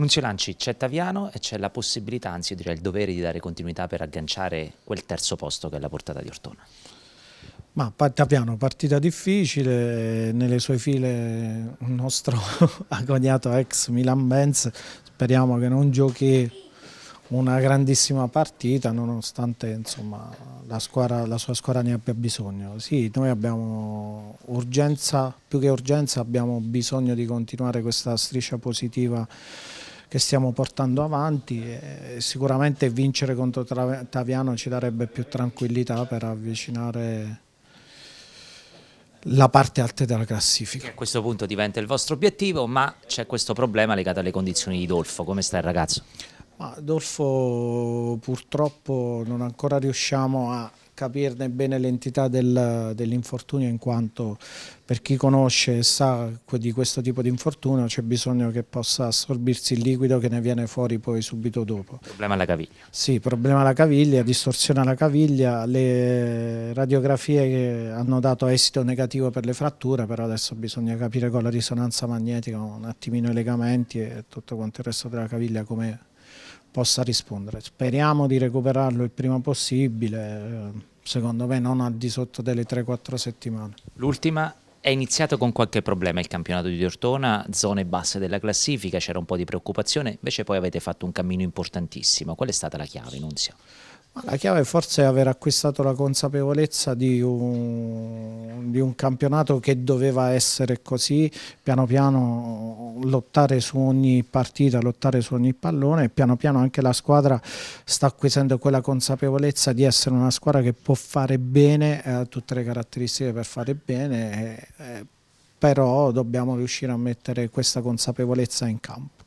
Nunzio Lanci, c'è Taviano e c'è la possibilità, anzi direi il dovere di dare continuità per agganciare quel terzo posto che è la portata di Ortona. Ma Taviano, partita difficile, nelle sue file un nostro agoniato ex Milan Benz, speriamo che non giochi una grandissima partita nonostante insomma, la, squadra, la sua squadra ne abbia bisogno. Sì, noi abbiamo urgenza, più che urgenza abbiamo bisogno di continuare questa striscia positiva che stiamo portando avanti e sicuramente vincere contro Taviano ci darebbe più tranquillità per avvicinare la parte alta della classifica. a questo punto diventa il vostro obiettivo, ma c'è questo problema legato alle condizioni di Dolfo. Come sta il ragazzo? Ma Dolfo purtroppo non ancora riusciamo a capirne bene l'entità dell'infortunio in quanto per chi conosce e sa di questo tipo di infortunio c'è bisogno che possa assorbirsi il liquido che ne viene fuori poi subito dopo. Problema alla caviglia. Sì, problema alla caviglia, distorsione alla caviglia, le radiografie che hanno dato esito negativo per le fratture, però adesso bisogna capire con la risonanza magnetica un attimino i legamenti e tutto quanto il resto della caviglia come possa rispondere. Speriamo di recuperarlo il prima possibile, eh, secondo me non al di sotto delle 3-4 settimane. L'ultima è iniziato con qualche problema il campionato di Tortona, zone basse della classifica, c'era un po' di preoccupazione, invece poi avete fatto un cammino importantissimo. Qual è stata la chiave, Nunzio? La chiave forse è aver acquistato la consapevolezza di un di un campionato che doveva essere così, piano piano lottare su ogni partita, lottare su ogni pallone e piano piano anche la squadra sta acquisendo quella consapevolezza di essere una squadra che può fare bene, ha eh, tutte le caratteristiche per fare bene, eh, eh, però dobbiamo riuscire a mettere questa consapevolezza in campo.